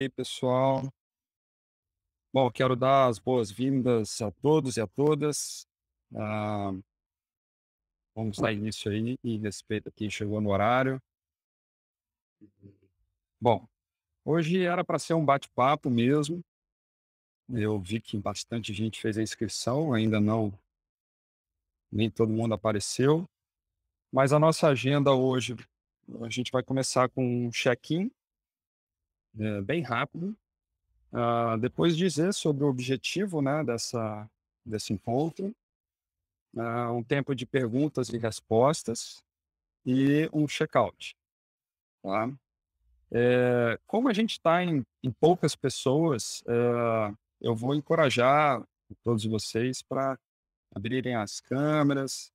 E aí, pessoal? Bom, quero dar as boas-vindas a todos e a todas. Ah, vamos dar início aí e respeito a quem chegou no horário. Bom, hoje era para ser um bate-papo mesmo. Eu vi que bastante gente fez a inscrição, ainda não, nem todo mundo apareceu. Mas a nossa agenda hoje, a gente vai começar com um check-in é, bem rápido. Uh, depois dizer sobre o objetivo né, dessa, desse encontro, uh, um tempo de perguntas e respostas e um check-out. Tá? É, como a gente está em, em, poucas pessoas, é, eu vou encorajar todos vocês para abrirem as câmeras.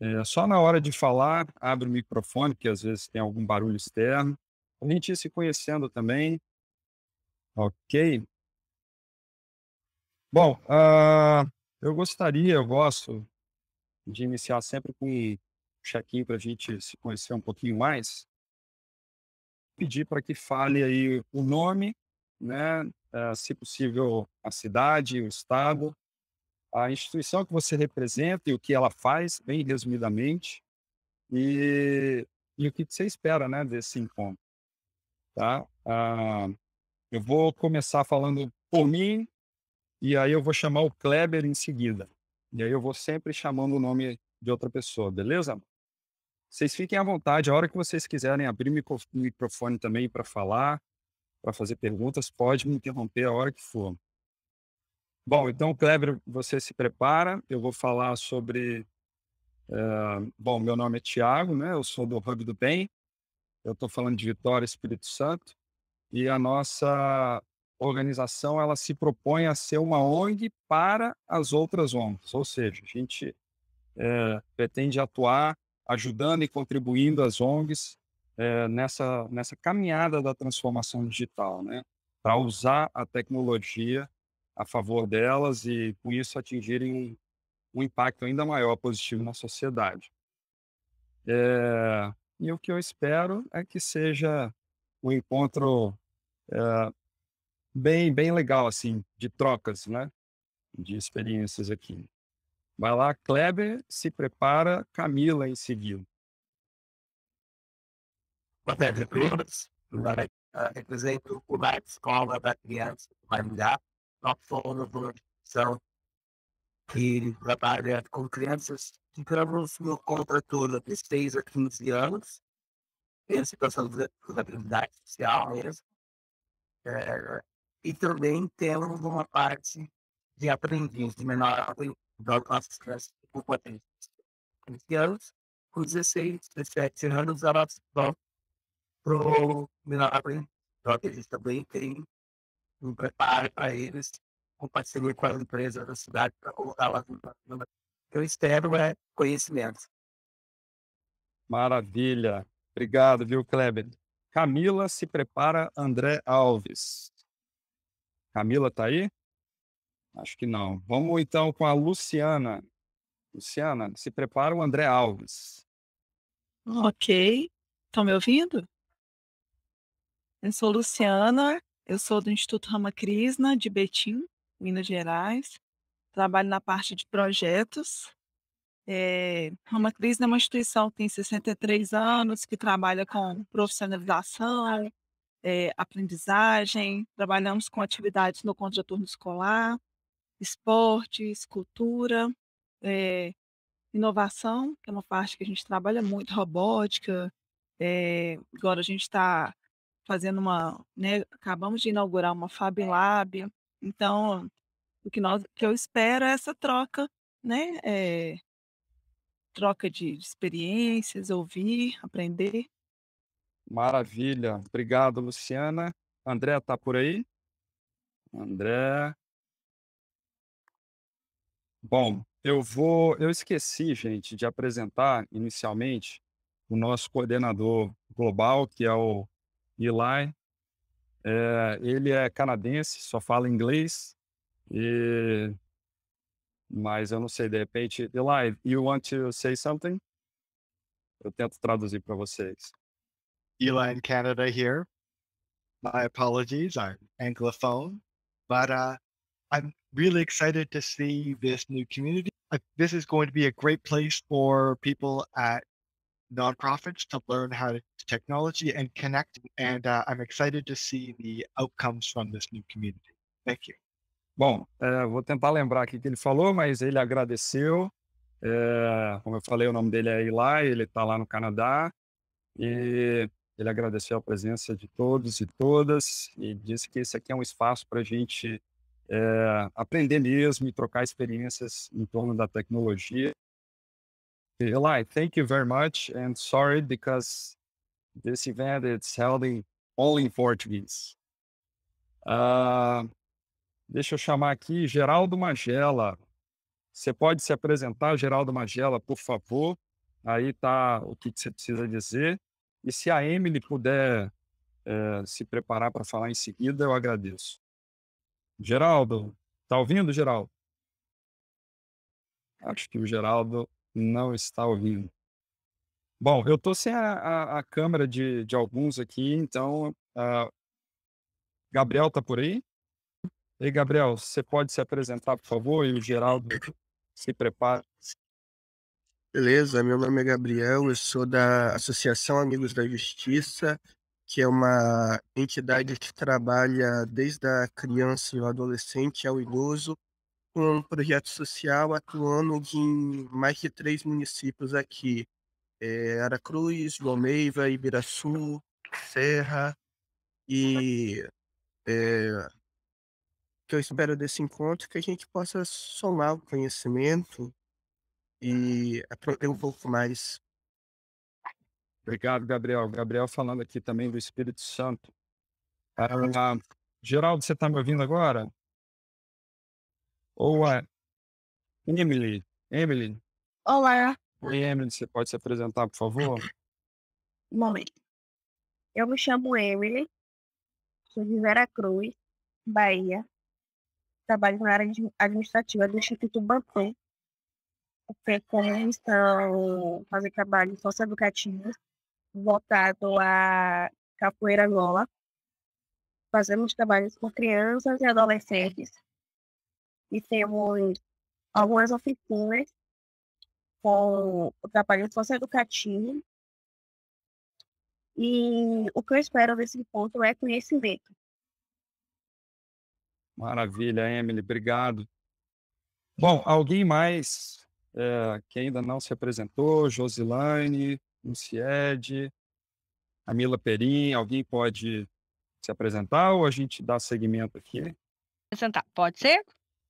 É, só na hora de falar, abre o microfone, que às vezes tem algum barulho externo a gente ir se conhecendo também. Ok? Bom, uh, eu gostaria, eu gosto de iniciar sempre com um check-in para a gente se conhecer um pouquinho mais. Pedir para que fale aí o nome, né? Uh, se possível, a cidade, o estado, a instituição que você representa e o que ela faz, bem resumidamente, e, e o que você espera né, desse encontro. Tá? Ah, eu vou começar falando por mim e aí eu vou chamar o Kleber em seguida. E aí eu vou sempre chamando o nome de outra pessoa, beleza? Vocês fiquem à vontade, a hora que vocês quiserem abrir o microfone também para falar, para fazer perguntas, pode me interromper a hora que for. Bom, então, Kleber, você se prepara. Eu vou falar sobre. Eh, bom, meu nome é Tiago, né? Eu sou do Hub do Bem. Eu estou falando de Vitória Espírito Santo e a nossa organização ela se propõe a ser uma ONG para as outras ONGs, ou seja, a gente é, pretende atuar ajudando e contribuindo as ONGs é, nessa nessa caminhada da transformação digital, né? Para usar a tecnologia a favor delas e com isso atingirem um impacto ainda maior positivo na sociedade. É, e o que eu espero é que seja um encontro é, bem, bem legal, assim, de trocas, né? De experiências aqui. Vai lá, Kleber, se prepara, Camila em seguida. Boa tarde a todos. Represento o Bairro Escola da Criança do Maringá. Nós somos uma instituição que trabalha com crianças que gravam sua conta toda de 6 a 15 anos, em situação de vulnerabilidade social mesmo. É, e também temos uma parte de aprendiz de menor aprendiz das nossas crianças 15 anos, com 16, 17 anos, elas vão para o menor aprendiz. Só que eles também tem um preparo para eles com parceria com a empresa da cidade para colocar lá no programa. externo é, é conhecimento. Maravilha. Obrigado, viu, Kleber? Camila se prepara, André Alves. Camila tá aí? Acho que não. Vamos então com a Luciana. Luciana, se prepara o André Alves. Ok. Estão me ouvindo? Eu sou Luciana, eu sou do Instituto Ramakrishna, de Betim. Minas Gerais. Trabalho na parte de projetos. É, eh, Roma Cris é né, uma instituição que tem 63 anos, que trabalha com profissionalização, é, aprendizagem, trabalhamos com atividades no contraturno escolar, esportes, cultura, é, inovação, que é uma parte que a gente trabalha muito, robótica. É, agora a gente está fazendo uma, né, acabamos de inaugurar uma Fab Lab, então, o que, nós, que eu espero é essa troca, né? É, troca de, de experiências, ouvir, aprender. Maravilha. Obrigado, Luciana. André, tá por aí? André. Bom, eu vou. Eu esqueci, gente, de apresentar inicialmente o nosso coordenador global, que é o Eli é, ele é canadense, só fala inglês. E... Mas eu não sei, de repente. Eli, you want to say something? Eu tento traduzir para vocês. Eli in Canada here. My apologies, I'm anglophone, but uh, I'm really excited to see this new community. This is going to be a great place for people at nonprofits to learn how to technology and connect. Hum. And uh, I'm excited to see the outcomes from this new community. Thank you. Bom, é, vou tentar lembrar aqui o que ele falou, mas ele agradeceu. É, como eu falei, o nome dele é Eli, ele está lá no Canadá. E ele agradeceu a presença de todos e todas e disse que esse aqui é um espaço para a gente é, aprender mesmo e trocar experiências em torno da tecnologia. Eli, thank you very much. And sorry because this event it's held in, only in Portuguese. Uh, deixa eu chamar aqui Geraldo Magela. Você pode se apresentar, Geraldo Magela, por favor. Aí tá o que, você precisa dizer. E se a Emily puder eh, se preparar para falar em seguida, eu agradeço. Geraldo, tá ouvindo, Geraldo? Acho que o Geraldo não está ouvindo. Bom, eu estou sem a, a, a, câmera de, de alguns aqui, então. Uh, Gabriel está por aí? Ei, Gabriel, você pode se apresentar, por favor? E o Geraldo se prepara. Beleza, meu nome é Gabriel, eu sou da Associação Amigos da Justiça, que é uma entidade que trabalha desde a criança e o adolescente ao idoso com um projeto social atuando em mais de três municípios aqui. É, Aracruz, Gomeiva, Ibiraçu, Serra e é, que eu espero desse encontro que a gente possa somar o conhecimento e aprender um pouco mais. Obrigado, Gabriel. Gabriel falando aqui também do Espírito Santo. Ah, Geraldo, você está me ouvindo agora? Olá, Emily. Emily. Olá. Oi, Emily, você pode se apresentar, por favor? Um momento. Eu me chamo Emily, sou de Vera Cruz, Bahia. Trabalho na área administrativa do Instituto Bantam, que é como estão fazer trabalho educativa voltado a capoeira gola. Fazemos trabalhos com crianças e adolescentes e temos algumas oficinas com o trabalho educativa. E o que eu espero desse encontro é conhecimento. Maravilha, Emily, obrigado. Bom, alguém mais é, que ainda não se apresentou? Josilane Luciede, Amila Perim, alguém pode se apresentar ou a gente dá seguimento aqui? Apresentar, pode ser?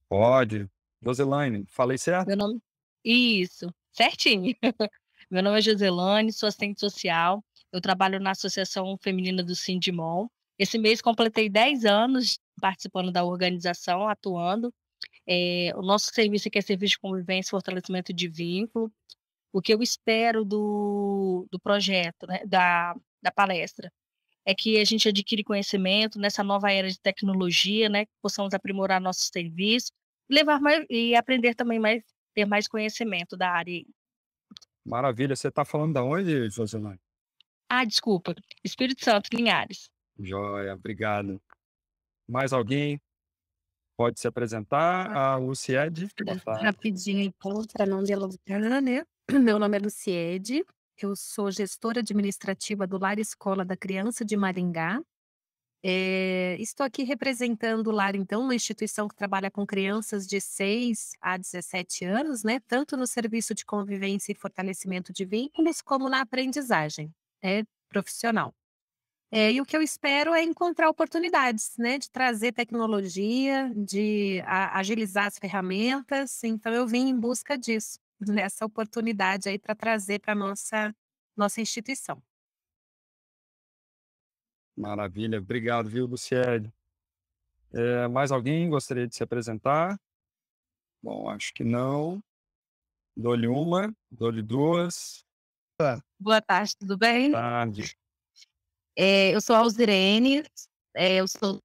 Pode. Joselaine, falei certo? Meu nome... Isso, certinho. Meu nome é Joselaine, sou assistente social. Eu trabalho na Associação Feminina do Sindimon. Esse mês completei 10 anos participando da organização, atuando. É, o nosso serviço aqui é Serviço de Convivência e Fortalecimento de Vínculo. O que eu espero do, do projeto, né, da, da palestra, é que a gente adquire conhecimento nessa nova era de tecnologia, né, que possamos aprimorar nossos serviços levar mais e aprender também mais, ter mais conhecimento da área. Maravilha. Você está falando da onde, Josilane? Ah, desculpa. Espírito Santo, Linhares. Joia, obrigado. Mais alguém? Pode se apresentar. Ah, A Luciede. Rapidinho, então, para não delongar, né? Meu nome é Luciede. Eu sou gestora administrativa do Lar Escola da Criança de Maringá, é, estou aqui representando lá então, uma instituição que trabalha com crianças de 6 a 17 anos, né? Tanto no serviço de convivência e fortalecimento de vínculos, como na aprendizagem né? profissional. É, e o que eu espero é encontrar oportunidades, né? De trazer tecnologia, de a, agilizar as ferramentas. Então, eu vim em busca disso, nessa oportunidade aí para trazer para nossa nossa instituição. Maravilha, obrigado, viu, Luciélio? É, eh, mais alguém gostaria de se apresentar? Bom, acho que não. Dou-lhe uma, dou-lhe duas. Tá. Boa tarde, tudo bem? Boa tarde. É, eu sou a Alzirene, é, eu sou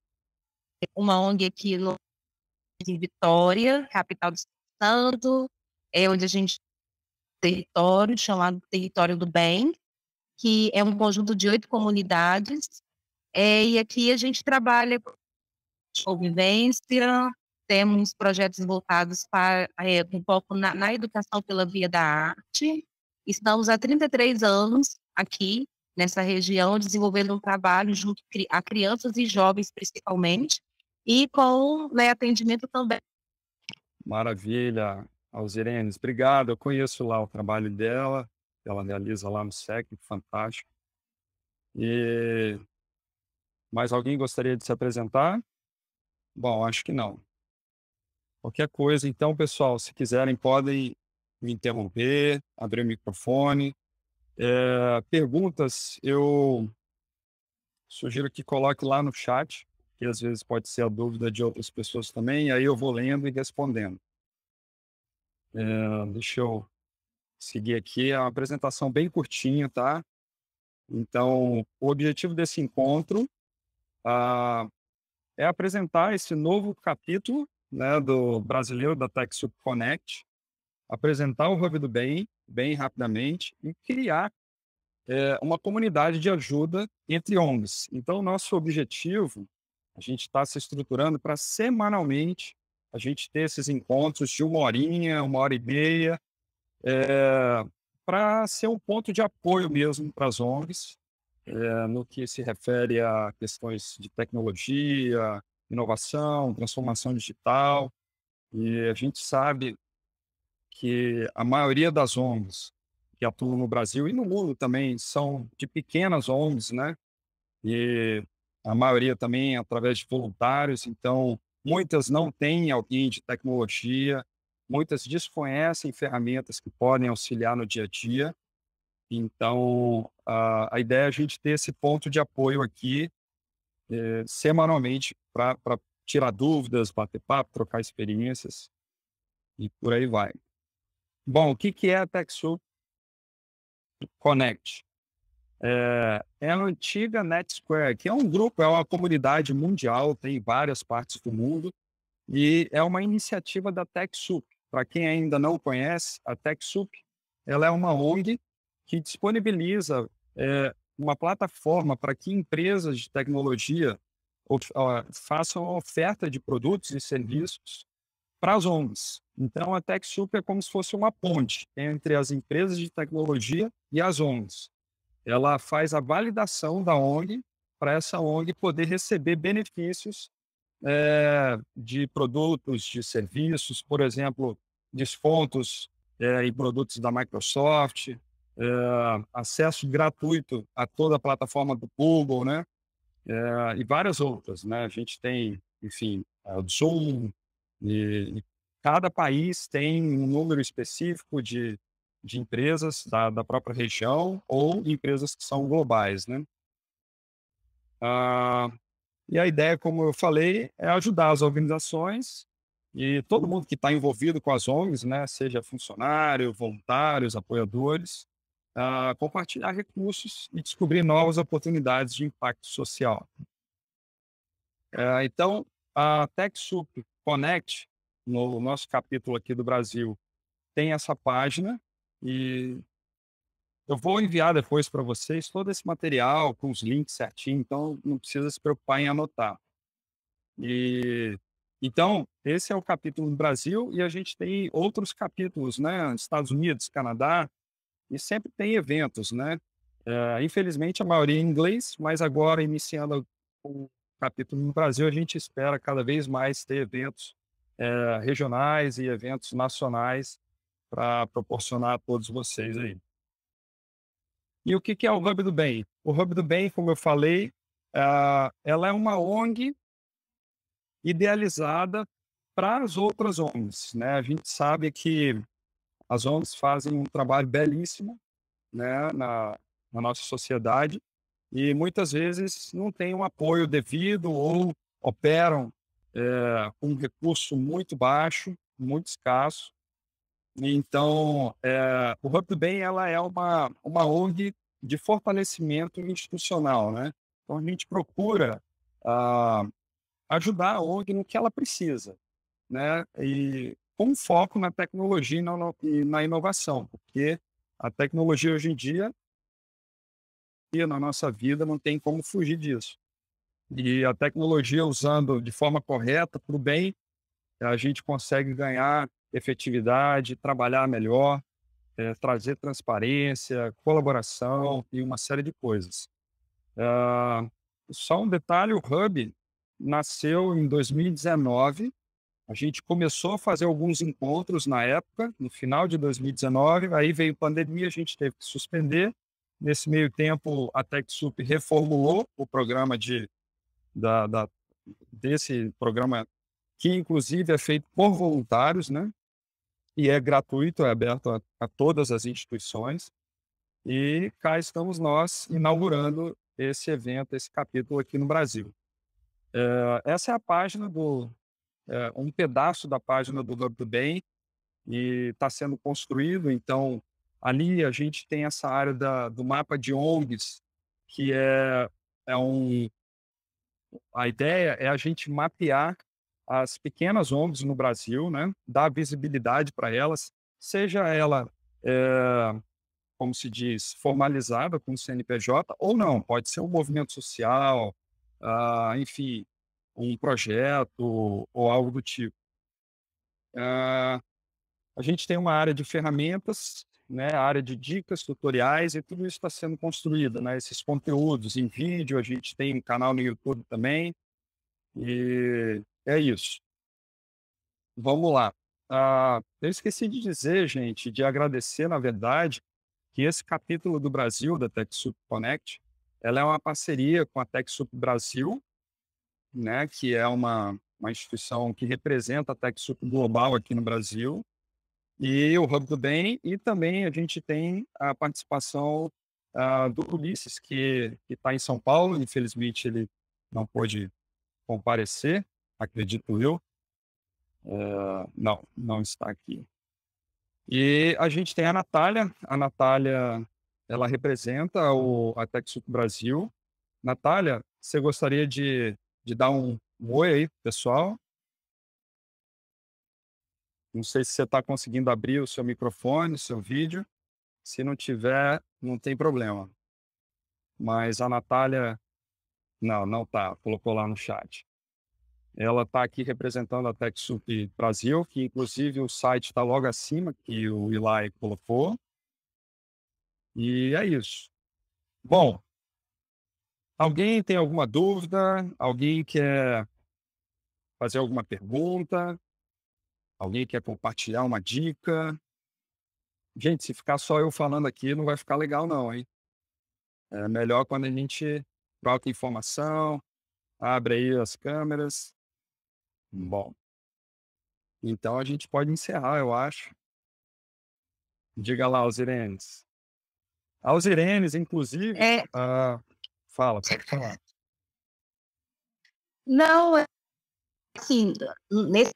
uma ONG aqui no, em Vitória, capital do Estado, é onde a gente tem um território chamado Território do Bem, que é um conjunto de oito comunidades é, e aqui a gente trabalha com convivência, temos projetos voltados para, é, com foco na, na educação pela via da arte. Estamos há 33 anos aqui nessa região, desenvolvendo um trabalho junto a crianças e jovens, principalmente, e com né, atendimento também. Maravilha, Alzirenes, obrigado. Eu conheço lá o trabalho dela, ela realiza lá no SEC, fantástico. E mais alguém gostaria de se apresentar? Bom, acho que não. Qualquer coisa, então, pessoal, se quiserem, podem me interromper, abrir o microfone. É, perguntas, eu sugiro que coloque lá no chat, que às vezes pode ser a dúvida de outras pessoas também, aí eu vou lendo e respondendo. É, deixa eu seguir aqui. É uma apresentação bem curtinha, tá? Então, o objetivo desse encontro ah, é apresentar esse novo capítulo né, do brasileiro da TechSoup Connect, apresentar o Hub do Bem bem rapidamente e criar é, uma comunidade de ajuda entre ONGs. Então, nosso objetivo, a gente está se estruturando para semanalmente a gente ter esses encontros de uma horinha, uma hora e meia, é, eh, para ser um ponto de apoio mesmo para as ONGs, é, no que se refere a questões de tecnologia, inovação, transformação digital. E a gente sabe que a maioria das ONGs que atuam no Brasil e no mundo também são de pequenas ONGs, né? E a maioria também é através de voluntários. Então, muitas não têm alguém de tecnologia, muitas desconhecem ferramentas que podem auxiliar no dia a dia então, a, a ideia é a gente ter esse ponto de apoio aqui é, semanalmente para tirar dúvidas, bater papo, trocar experiências e por aí vai. Bom, o que, que é a TechSoup Connect? É, é a antiga NetSquare, que é um grupo, é uma comunidade mundial, tem várias partes do mundo, e é uma iniciativa da TechSoup. Para quem ainda não conhece, a TechSoup ela é uma ONG que disponibiliza é, uma plataforma para que empresas de tecnologia façam oferta de produtos e serviços para as ONGs. Então, a TechSoup é como se fosse uma ponte entre as empresas de tecnologia e as ONGs. Ela faz a validação da ONG para essa ONG poder receber benefícios é, de produtos, de serviços, por exemplo, descontos é, em produtos da Microsoft, é, acesso gratuito a toda a plataforma do Google, né? É, e várias outras, né? A gente tem, enfim, eh, o Zoom, e, e cada país tem um número específico de, de empresas da, da própria região ou empresas que são globais, né? Ah, e a ideia, como eu falei, é ajudar as organizações e todo mundo que está envolvido com as ONGs, né, seja funcionário, voluntários, apoiadores, uh, compartilhar recursos e descobrir novas oportunidades de impacto social. Uh, então, a TechSoup Connect, no nosso capítulo aqui do Brasil, tem essa página e eu vou enviar depois para vocês todo esse material com os links certinho, então não precisa se preocupar em anotar. E então, esse é o capítulo do Brasil e a gente tem outros capítulos, né? Estados Unidos, Canadá, e sempre tem eventos, né? Eh, infelizmente, a maioria em inglês, mas agora, iniciando o capítulo no Brasil, a gente espera cada vez mais ter eventos eh, regionais e eventos nacionais para proporcionar a todos vocês aí. E o que, que é o Hub do Bem? O Hub do Bem, como eu falei, eh, ela é uma ONG idealizada para as outras ONGs. Né? A gente sabe que as ONGs fazem um trabalho belíssimo né, na, na nossa sociedade e muitas vezes não têm um apoio devido ou operam é, com um recurso muito baixo, muito escasso. Então, é, o Hub do Bem ela é uma, uma ONG de fortalecimento institucional. Né? Então, a gente procura ah, ajudar a ONG no que ela precisa. Né? E com foco na tecnologia e na, inovação, porque a tecnologia hoje em dia e na nossa vida não tem como fugir disso. E a tecnologia usando de forma correta para o bem, a gente consegue ganhar efetividade, trabalhar melhor, é, trazer transparência, colaboração e uma série de coisas. É, só um detalhe, o Hub nasceu em 2019 a gente começou a fazer alguns encontros na época, no final de 2019, aí veio a pandemia, a gente teve que suspender. Nesse meio tempo, a TechSoup reformulou o programa de, da, da, desse programa, que inclusive é feito por voluntários, né? E é gratuito, é aberto a, a todas as instituições. E cá estamos nós inaugurando esse evento, esse capítulo aqui no Brasil. É, essa é a página do, é, um pedaço da página do Hub do Bem e está sendo construído. Então, ali a gente tem essa área da, do mapa de ONGs, que é, é um. A ideia é a gente mapear as pequenas ONGs no Brasil, né? dar visibilidade para elas, seja ela, é, como se diz, formalizada com o CNPJ ou não, pode ser um movimento social, uh, enfim, um projeto ou algo do tipo. Uh, a gente tem uma área de ferramentas, né, área de dicas, tutoriais, e tudo isso está sendo construído, né, esses conteúdos em vídeo, a gente tem um canal no YouTube também, e é isso. Vamos lá. Uh, eu esqueci de dizer, gente, de agradecer, na verdade, que esse capítulo do Brasil, da TechSoup Connect, ela é uma parceria com a TechSoup Brasil, né, que é uma, uma instituição que representa a TechSoup global aqui no Brasil, e o Hub do Bem, e também a gente tem a participação uh, do Ulisses, que está em São Paulo, infelizmente ele não pôde comparecer, acredito eu. Uh, não, não está aqui. E a gente tem a Natália, a Natália ela representa o, a TechSoup Brasil. Natália, você gostaria de de dar um, um oi aí, pessoal. Não sei se você está conseguindo abrir o seu microfone, o seu vídeo. Se não tiver, não tem problema. Mas a Natália, não, não tá, colocou lá no chat. Ela está aqui representando a TechSoup Brasil, que inclusive o site está logo acima que o Eli colocou. E é isso. Bom, Alguém tem alguma dúvida? Alguém quer fazer alguma pergunta? Alguém quer compartilhar uma dica? Gente, se ficar só eu falando aqui, não vai ficar legal, não, hein? É melhor quando a gente troca informação, abre aí as câmeras. Bom, então a gente pode encerrar, eu acho. Diga lá, Alzirenes. Alzirenes, inclusive. É... Uh... Fala, pode falar. Não, é assim, nesse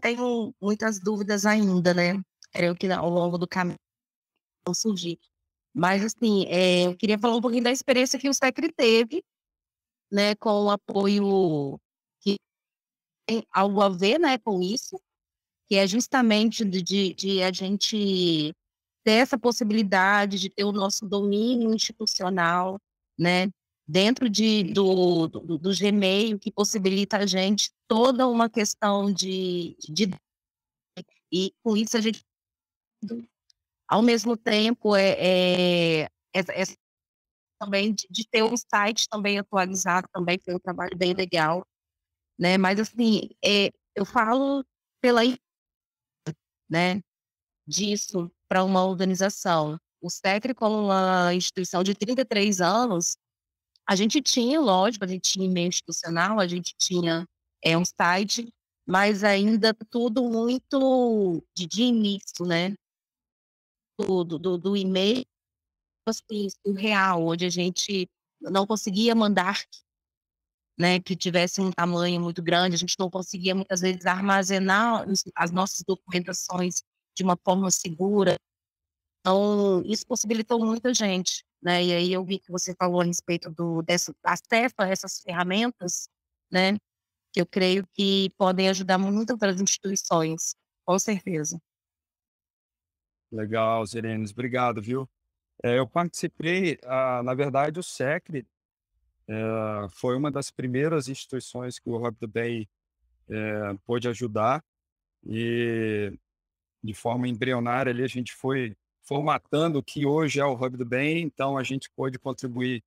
tenho muitas dúvidas ainda, né? Creio é que ao longo do caminho vão surgir. Mas, assim, é, eu queria falar um pouquinho da experiência que o SECRE teve, né, com o apoio que tem algo a ver, né, com isso, que é justamente de, de, de a gente ter essa possibilidade de ter o nosso domínio institucional, né? Dentro de, do, do, do Gmail, que possibilita a gente toda uma questão de, de e com isso a gente ao mesmo tempo é, é, é, é também de, de, ter um site também atualizado também foi é um trabalho bem legal né mas assim é, eu falo pela né disso para uma organização o SECRE como uma instituição de 33 anos, a gente tinha, lógico, a gente tinha e-mail institucional, a gente tinha é, um site, mas ainda tudo muito de, de início, né? Tudo, do, do e-mail, assim, real, onde a gente não conseguia mandar né, que tivesse um tamanho muito grande, a gente não conseguia muitas vezes armazenar as nossas documentações de uma forma segura, então, isso possibilitou muita gente. Né? E aí eu vi que você falou a respeito do, dessa, acesso essas ferramentas, né? que eu creio que podem ajudar muito para as instituições, com certeza. Legal, Zirenes, obrigado, viu? É, eu participei, ah, na verdade, o SECRE é, foi uma das primeiras instituições que o Rob do Bay é, pôde ajudar e de forma embrionária ali a gente foi formatando o que hoje é o Hub do Bem. Então, a gente pôde contribuir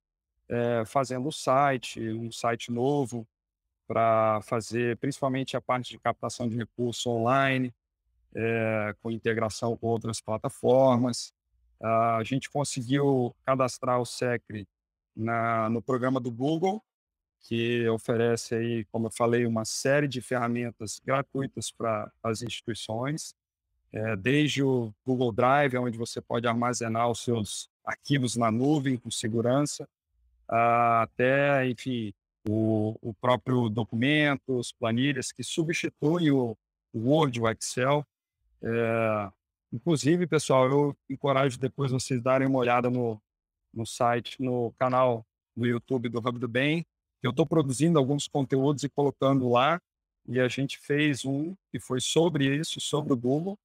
é, fazendo o site, um site novo para fazer principalmente a parte de captação de recursos online, é, com integração com outras plataformas. Ah, a gente conseguiu cadastrar o SECRE na, no programa do Google, que oferece aí, como eu falei, uma série de ferramentas gratuitas para as instituições é, desde o Google Drive, onde você pode armazenar os seus arquivos na nuvem com segurança, até, enfim, o, o próprio documentos, planilhas que substituem o, o Word, o Excel. É, inclusive, pessoal, eu encorajo depois vocês darem uma olhada no, no site, no canal do YouTube do Hub do Bem. Eu estou produzindo alguns conteúdos e colocando lá. E a gente fez um que foi sobre isso, sobre o Google.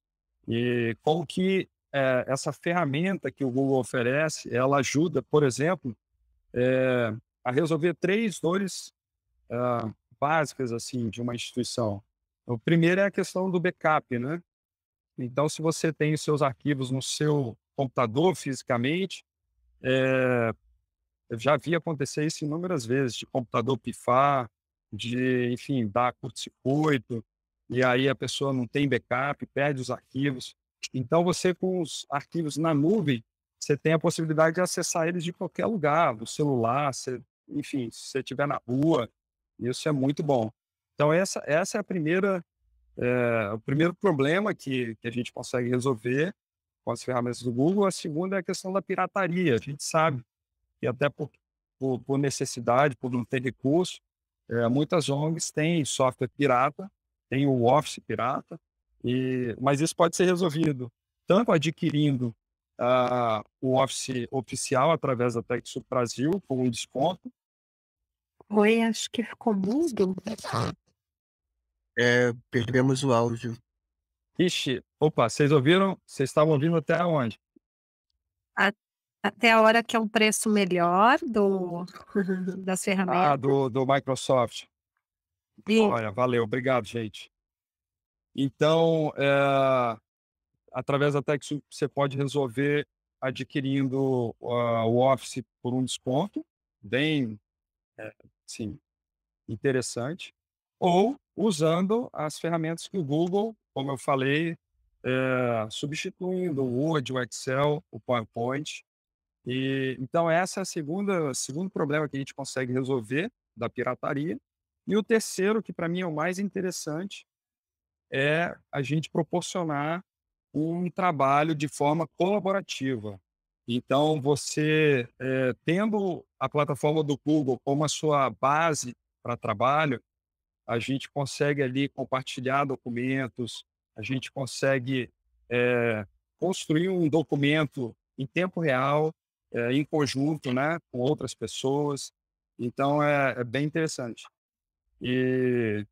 E como que é, essa ferramenta que o Google oferece, ela ajuda, por exemplo, é, a resolver três dores é, básicas assim de uma instituição. O primeiro é a questão do backup, né? Então, se você tem os seus arquivos no seu computador fisicamente, eh, eu já vi acontecer isso inúmeras vezes, de computador pifar, de, enfim, dar curto-circuito, e aí a pessoa não tem backup, perde os arquivos. Então, você com os arquivos na nuvem, você tem a possibilidade de acessar eles de qualquer lugar, do celular, você, enfim, se você estiver na rua, isso é muito bom. Então, essa, essa é a primeira, é, o primeiro problema que, que a gente consegue resolver com as ferramentas do Google. A segunda é a questão da pirataria. A gente sabe que até por, por, por necessidade, por não ter recurso, é, muitas ONGs têm software pirata tem o Office pirata, e, mas isso pode ser resolvido tanto adquirindo uh, o Office oficial através da TechSoup Brasil com um desconto. Oi, acho que ficou mudo. É, perdemos o áudio. Ixi, opa, vocês ouviram? Vocês estavam ouvindo até onde? A, até a hora que é um preço melhor do, das ferramentas. Ah, do, do Microsoft. Sim. Olha, valeu, obrigado, gente. Então, é, através da TechSoup, você pode resolver adquirindo uh, o Office por um desconto, bem, é, sim, interessante, ou usando as ferramentas que o Google, como eu falei, é, substituindo o Word, o Excel, o PowerPoint. E, então, essa é a segunda segundo problema que a gente consegue resolver da pirataria, e o terceiro, que para mim é o mais interessante, é a gente proporcionar um trabalho de forma colaborativa. Então, você é, tendo a plataforma do Google como a sua base para trabalho, a gente consegue ali compartilhar documentos, a gente consegue é, construir um documento em tempo real, é, em conjunto, né, com outras pessoas. Então, é, é bem interessante. E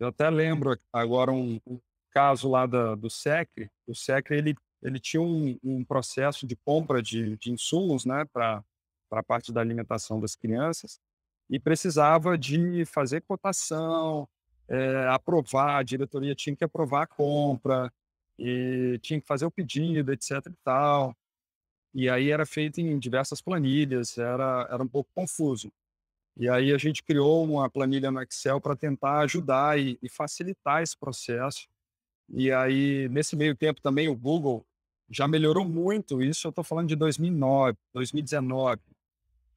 eu até lembro agora um, um caso lá da, do SEC. O SEC ele, ele tinha um, um processo de compra de, de insumos né, para a parte da alimentação das crianças e precisava de fazer cotação, é, aprovar, a diretoria tinha que aprovar a compra e tinha que fazer o pedido, etc e tal. E aí era feito em diversas planilhas, era, era um pouco confuso. E aí a gente criou uma planilha no Excel para tentar ajudar e, e, facilitar esse processo. E aí, nesse meio tempo também, o Google já melhorou muito isso. Eu estou falando de 2009, 2019.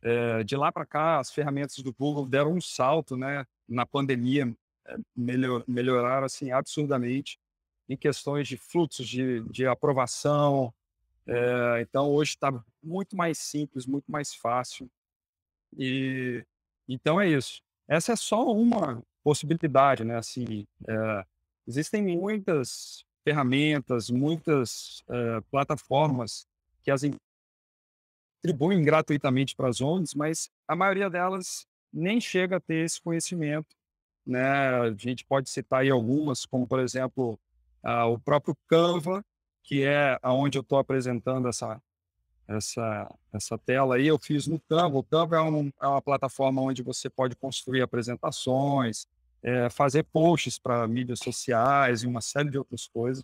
É, de lá para cá, as ferramentas do Google deram um salto né, na pandemia, é, melhor, melhoraram assim, absurdamente em questões de fluxos de, de aprovação. É, então, hoje está muito mais simples, muito mais fácil. E então é isso. Essa é só uma possibilidade, né? Assim, é, existem muitas ferramentas, muitas é, plataformas que as distribuem gratuitamente para as ONGs, mas a maioria delas nem chega a ter esse conhecimento. Né? A gente pode citar aí algumas, como por exemplo a, o próprio Canva, que é aonde eu estou apresentando essa essa, essa tela aí eu fiz no Canva. O Canva é, um, é uma plataforma onde você pode construir apresentações, é, fazer posts para mídias sociais e uma série de outras coisas.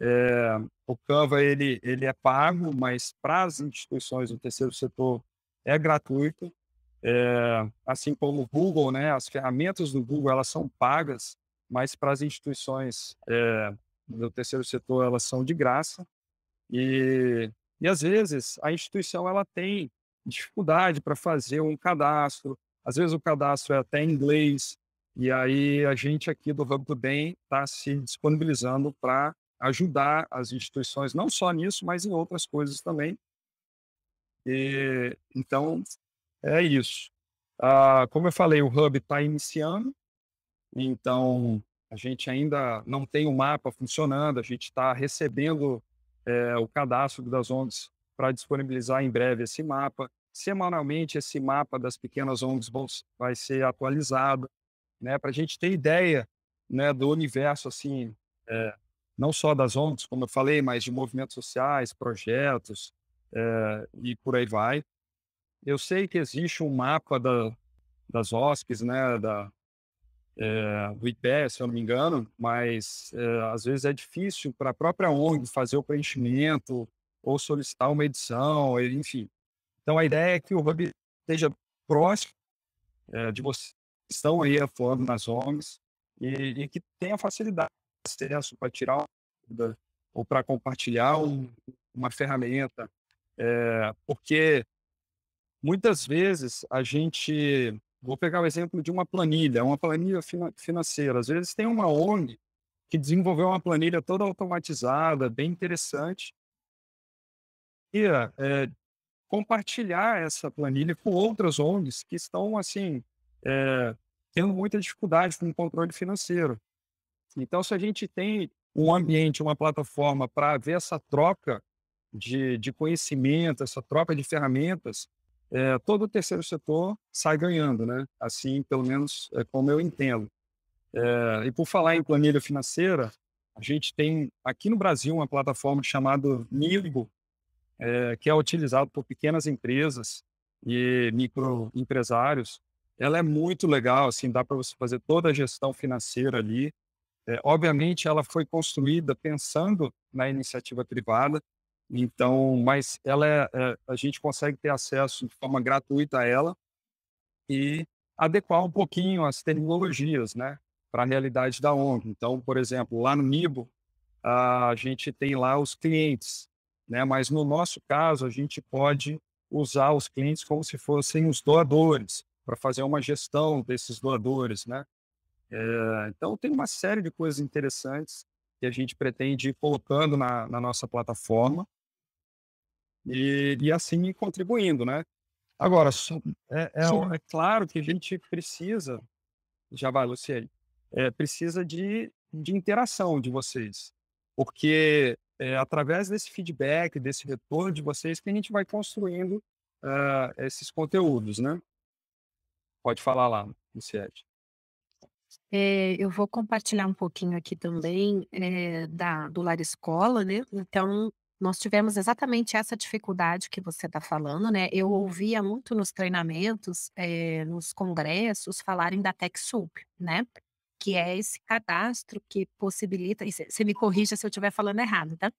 É, o Canva ele, ele é pago, mas para as instituições do terceiro setor é gratuito. É, assim como o Google, né, as ferramentas do Google elas são pagas, mas para as instituições é, do terceiro setor elas são de graça. E e às vezes a instituição ela tem dificuldade para fazer um cadastro, às vezes o cadastro é até em inglês, e aí a gente aqui do Hub do Bem está se disponibilizando para ajudar as instituições, não só nisso, mas em outras coisas também. E, então, é isso. Ah, como eu falei, o Hub está iniciando, então a gente ainda não tem o mapa funcionando, a gente está recebendo é, o cadastro das ONGs para disponibilizar em breve esse mapa. Semanalmente, esse mapa das pequenas ONGs vai ser atualizado, né, para a gente ter ideia né, do universo, assim, é, não só das ONGs, como eu falei, mas de movimentos sociais, projetos é, e por aí vai. Eu sei que existe um mapa da, das OSPs, né, da, é, do IPE, se eu não me engano, mas é, às vezes é difícil para a própria ONG fazer o preenchimento ou solicitar uma edição, enfim. Então a ideia é que o Hub esteja próximo é, de vocês que estão aí atuando nas ONGs e, e que tenha facilidade de acesso para tirar uma dúvida ou para compartilhar um, uma ferramenta, é, porque muitas vezes a gente Vou pegar o exemplo de uma planilha, uma planilha financeira. Às vezes tem uma ONG que desenvolveu uma planilha toda automatizada, bem interessante. E é, compartilhar essa planilha com outras ONGs que estão, assim, é, tendo muita dificuldade com o controle financeiro. Então, se a gente tem um ambiente, uma plataforma para ver essa troca de, de conhecimento, essa troca de ferramentas, é, todo o terceiro setor sai ganhando, né? Assim, pelo menos é como eu entendo. É, e por falar em planilha financeira, a gente tem aqui no Brasil uma plataforma chamada Mirigo, é, que é utilizado por pequenas empresas e microempresários. Ela é muito legal, assim, dá para você fazer toda a gestão financeira ali. É, obviamente, ela foi construída pensando na iniciativa privada, então, mas ela é, é, a gente consegue ter acesso de forma gratuita a ela e adequar um pouquinho as tecnologias, né, para a realidade da ONG. Então, por exemplo, lá no Nibo, a gente tem lá os clientes, né, mas no nosso caso a gente pode usar os clientes como se fossem os doadores para fazer uma gestão desses doadores, né? É, então tem uma série de coisas interessantes que a gente pretende ir colocando na, na nossa plataforma e, e assim contribuindo, né? Agora, é, é, é, claro que a gente precisa, já vai, Luciane, é, precisa de, de interação de vocês, porque é através desse feedback, desse retorno de vocês, que a gente vai construindo uh, esses conteúdos, né? Pode falar lá, Luciete. É, eu vou compartilhar um pouquinho aqui também é, da, do Lar Escola, né? Então, nós tivemos exatamente essa dificuldade que você está falando, né? Eu uhum. ouvia muito nos treinamentos, é, nos congressos, falarem da TechSoup, né? Que é esse cadastro que possibilita. Você me corrija se eu estiver falando errado, tá?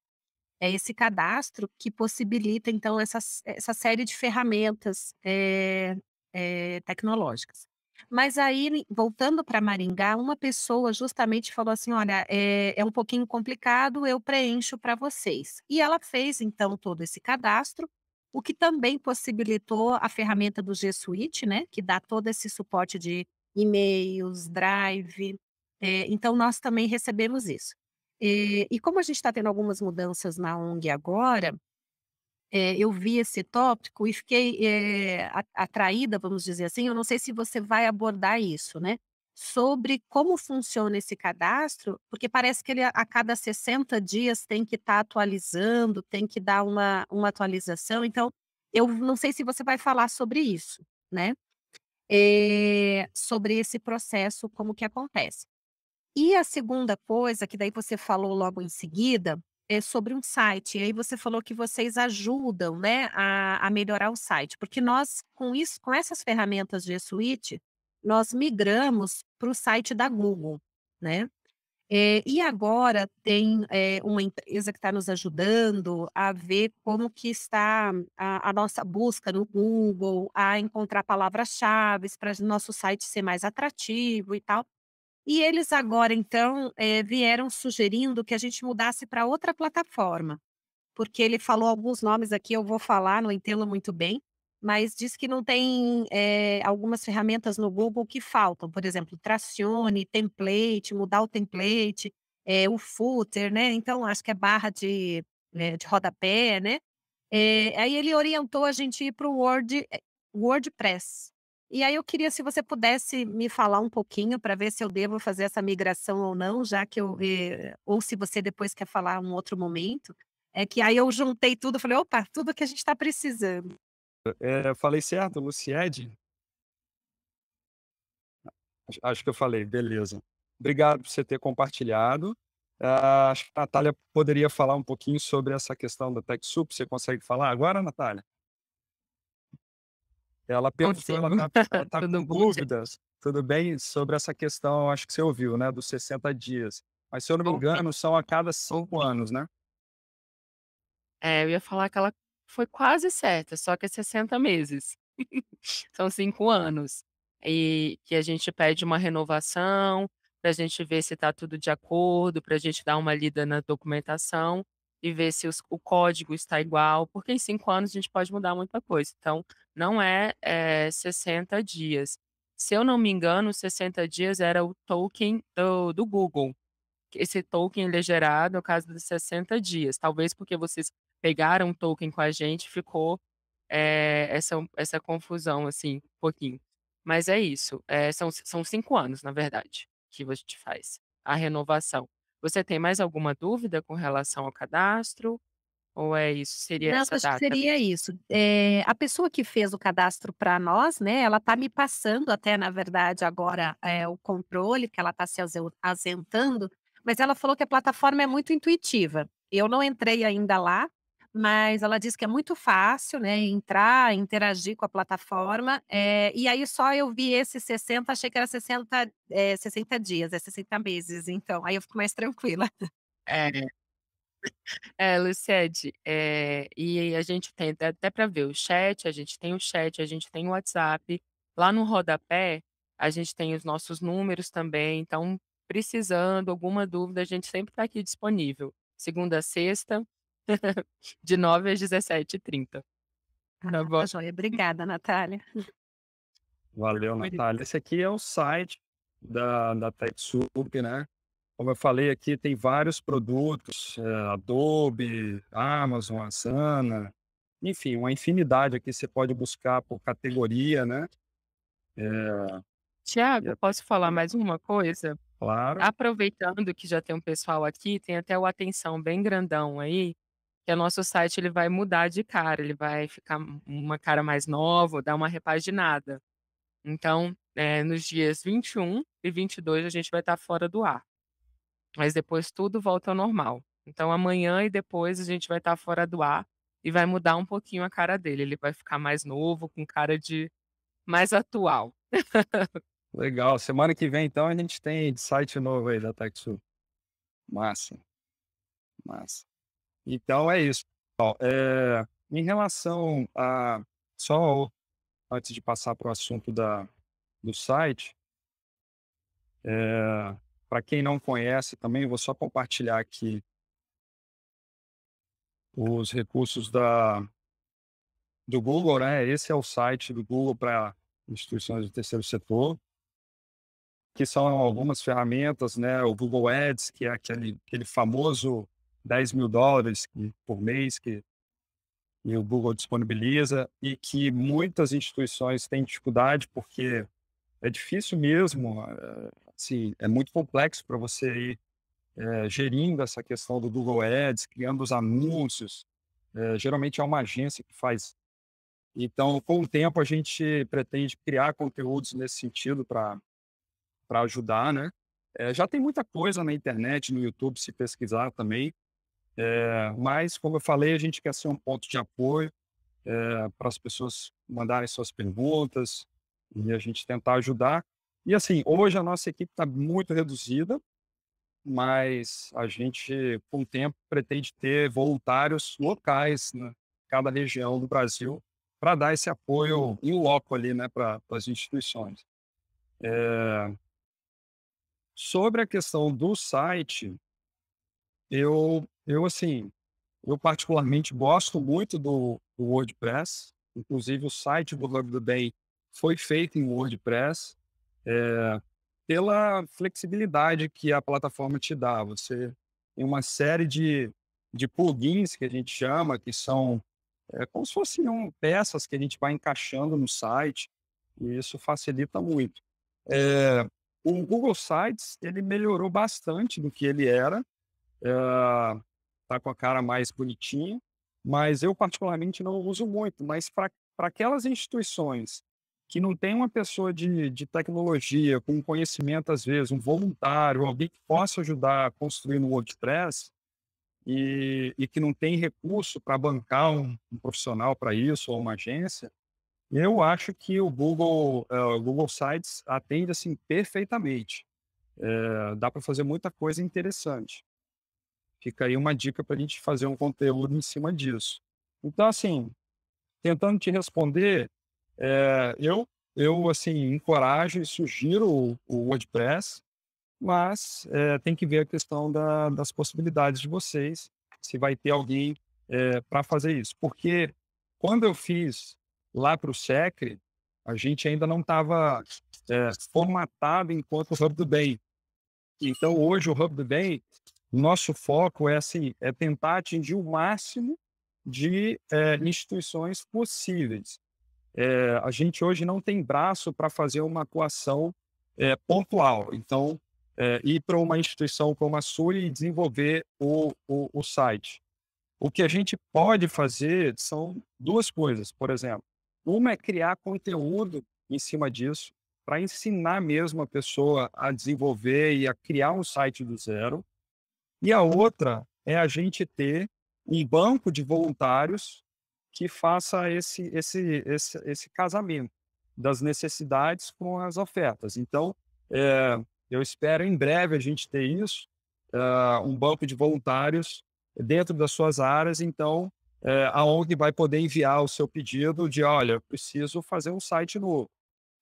É esse cadastro que possibilita, então, essa, essa série de ferramentas é, é, tecnológicas. Mas aí, voltando para Maringá, uma pessoa justamente falou assim: olha, é, é um pouquinho complicado, eu preencho para vocês. E ela fez, então, todo esse cadastro, o que também possibilitou a ferramenta do G Suite, né, que dá todo esse suporte de e-mails, drive. É, então, nós também recebemos isso. E, eh, e como a gente está tendo algumas mudanças na ONG agora, é, eu vi esse tópico e fiquei é, atraída, vamos dizer assim, eu não sei se você vai abordar isso, né? Sobre como funciona esse cadastro, porque parece que ele a cada 60 dias tem que estar tá atualizando, tem que dar uma, uma atualização. Então, eu não sei se você vai falar sobre isso, né? É, sobre esse processo, como que acontece. E a segunda coisa, que daí você falou logo em seguida, é, sobre um site. E aí você falou que vocês ajudam né, a, a melhorar o site, porque nós, com isso, com essas ferramentas de suite, nós migramos para o site da Google, né? É, e agora tem é, uma empresa que está nos ajudando a ver como que está a, a nossa busca no Google, a encontrar palavras-chave para o nosso site ser mais atrativo e tal. E eles agora, então, é, vieram sugerindo que a gente mudasse para outra plataforma, porque ele falou alguns nomes aqui, eu vou falar, não entendo muito bem, mas diz que não tem é, algumas ferramentas no Google que faltam, por exemplo, tracione, template, mudar o template, é, o footer, né? Então, acho que é barra de, né, de rodapé, né? aí ele orientou a gente ir para o Word, WordPress, e aí eu queria se você pudesse me falar um pouquinho para ver se eu devo fazer essa migração ou não, já que eu ou se você depois quer falar um outro momento, é que aí eu juntei tudo, falei, opa, tudo que a gente está precisando. É, falei certo, Lucied? Acho que eu falei, beleza. Obrigado por você ter compartilhado. Uh, acho que a Natália poderia falar um pouquinho sobre essa questão da TechSoup. Você consegue falar agora, Natália? Ela perguntou, ela está tá, tá com dúvidas, tudo bem, sobre essa questão, acho que você ouviu, né, dos 60 dias. Mas se eu não me engano, são a cada cinco anos, né? É, eu ia falar que ela foi quase certa, só que é 60 meses. são cinco anos. E que a gente pede uma renovação, para a gente ver se está tudo de acordo, para a gente dar uma lida na documentação e ver se os, o código está igual, porque em cinco anos a gente pode mudar muita coisa. Então, não é, é eh, 60 dias. Se eu não me engano, 60 dias era o token do, do Google. Esse token ele é gerado no caso dos 60 dias. Talvez porque vocês pegaram um token com a gente, ficou é, essa, essa confusão, assim, um pouquinho. Mas é isso. É, são, são cinco anos, na verdade, que você faz a renovação. Você tem mais alguma dúvida com relação ao cadastro? Ou é isso? Seria Não, essa acho data? que seria isso. É, a pessoa que fez o cadastro para nós, né? Ela está me passando até, na verdade, agora é, o controle, que ela está se ausentando, mas ela falou que a plataforma é muito intuitiva. Eu não entrei ainda lá, mas ela disse que é muito fácil, né? Entrar, interagir com a plataforma. É, e aí só eu vi esses 60, achei que era 60, 60 dias, é 60 meses, então. Aí eu fico mais tranquila. É, é, Luciete, é, eh, e a gente tem até para ver o chat, a gente tem o chat, a gente tem o WhatsApp. Lá no rodapé, a gente tem os nossos números também. Então, precisando, alguma dúvida, a gente sempre está aqui disponível. Segunda a sexta, de 9 às 17h30. Tá ah, tá Joia. Obrigada, Natália. Valeu, Natália. Esse aqui é o site da, da TechSoup, né? Como eu falei aqui, tem vários produtos, é, Adobe, Amazon, Asana, enfim, uma infinidade aqui você pode buscar por categoria, né? É... Tiago, é... posso falar mais uma coisa? Claro. Aproveitando que já tem um pessoal aqui, tem até o atenção bem grandão aí, que o é nosso site ele vai mudar de cara, ele vai ficar uma cara mais nova, dar uma repaginada. Então, é, nos dias 21 e 22 a gente vai estar fora do ar mas depois tudo volta ao normal. Então amanhã e depois a gente vai estar tá fora do ar e vai mudar um pouquinho a cara dele. Ele vai ficar mais novo, com cara de mais atual. Legal. Semana que vem, então, a gente tem site novo aí da TechSul. Massa. Massa. Então é isso. é, em relação a. Só antes de passar para o assunto da, do site, é, para quem não conhece também, vou só compartilhar aqui os recursos da, do Google, né? Esse é o site do Google para instituições do terceiro setor, que são algumas ferramentas, né? O Google Ads, que é aquele, aquele famoso 10 mil dólares por mês que, que o Google disponibiliza e que muitas instituições têm dificuldade porque é difícil mesmo eh, assim, é muito complexo para você ir é, gerindo essa questão do Google Ads, criando os anúncios. É, geralmente é uma agência que faz. Então, com o tempo, a gente pretende criar conteúdos nesse sentido para ajudar, né? É, já tem muita coisa na internet, no YouTube, se pesquisar também. mas, como eu falei, a gente quer ser um ponto de apoio para as pessoas mandarem suas perguntas e a gente tentar ajudar. E assim, hoje a nossa equipe está muito reduzida, mas a gente, com o tempo, pretende ter voluntários locais, né? Cada região do Brasil, para dar esse apoio em loco ali, né, para as instituições. É... Sobre a questão do site, eu, eu assim, eu particularmente gosto muito do, do WordPress, inclusive o site do Blog do Bem foi feito em WordPress, é, pela flexibilidade que a plataforma te dá. Você tem uma série de, de plugins que a gente chama, que são é, como se fossem um, peças que a gente vai encaixando no site, e isso facilita muito. É, o Google Sites ele melhorou bastante do que ele era, está é, com a cara mais bonitinha, mas eu particularmente não uso muito. Mas para aquelas instituições que não tem uma pessoa de, de tecnologia, com conhecimento, às vezes, um voluntário, alguém que possa ajudar a construir no WordPress e, e que não tem recurso para bancar um, um profissional para isso ou uma agência, eu acho que o Google, uh, Google Sites atende assim perfeitamente. É, dá para fazer muita coisa interessante. Fica aí uma dica para a gente fazer um conteúdo em cima disso. Então, assim, tentando te responder, é, eu, eu, assim, encorajo e sugiro o, o WordPress, mas é, tem que ver a questão da, das possibilidades de vocês, se vai ter alguém é, eh, para fazer isso. Porque quando eu fiz lá para o SECRE, a gente ainda não estava formatado enquanto o Hub do Bem. Então, hoje, o Hub do Bem, nosso foco é, assim, é tentar atingir o máximo de é, instituições possíveis. É, a gente hoje não tem braço para fazer uma atuação é, pontual. Então, é, ir para uma instituição como a SUI e desenvolver o, o, o, site. O que a gente pode fazer são duas coisas, por exemplo. Uma é criar conteúdo em cima disso, para ensinar mesmo a pessoa a desenvolver e a criar um site do zero. E a outra é a gente ter um banco de voluntários que faça esse, esse, esse, esse casamento das necessidades com as ofertas. Então, é, eu espero em breve a gente ter isso, é, um banco de voluntários dentro das suas áreas. Então, é, a ONG vai poder enviar o seu pedido de, olha, preciso fazer um site novo.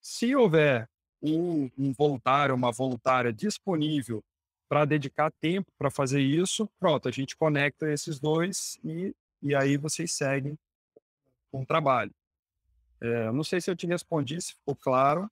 Se houver um, um voluntário, uma voluntária disponível para dedicar tempo para fazer isso, pronto, a gente conecta esses dois e, e aí vocês seguem com o trabalho. É, não sei se eu te respondi, se ficou claro.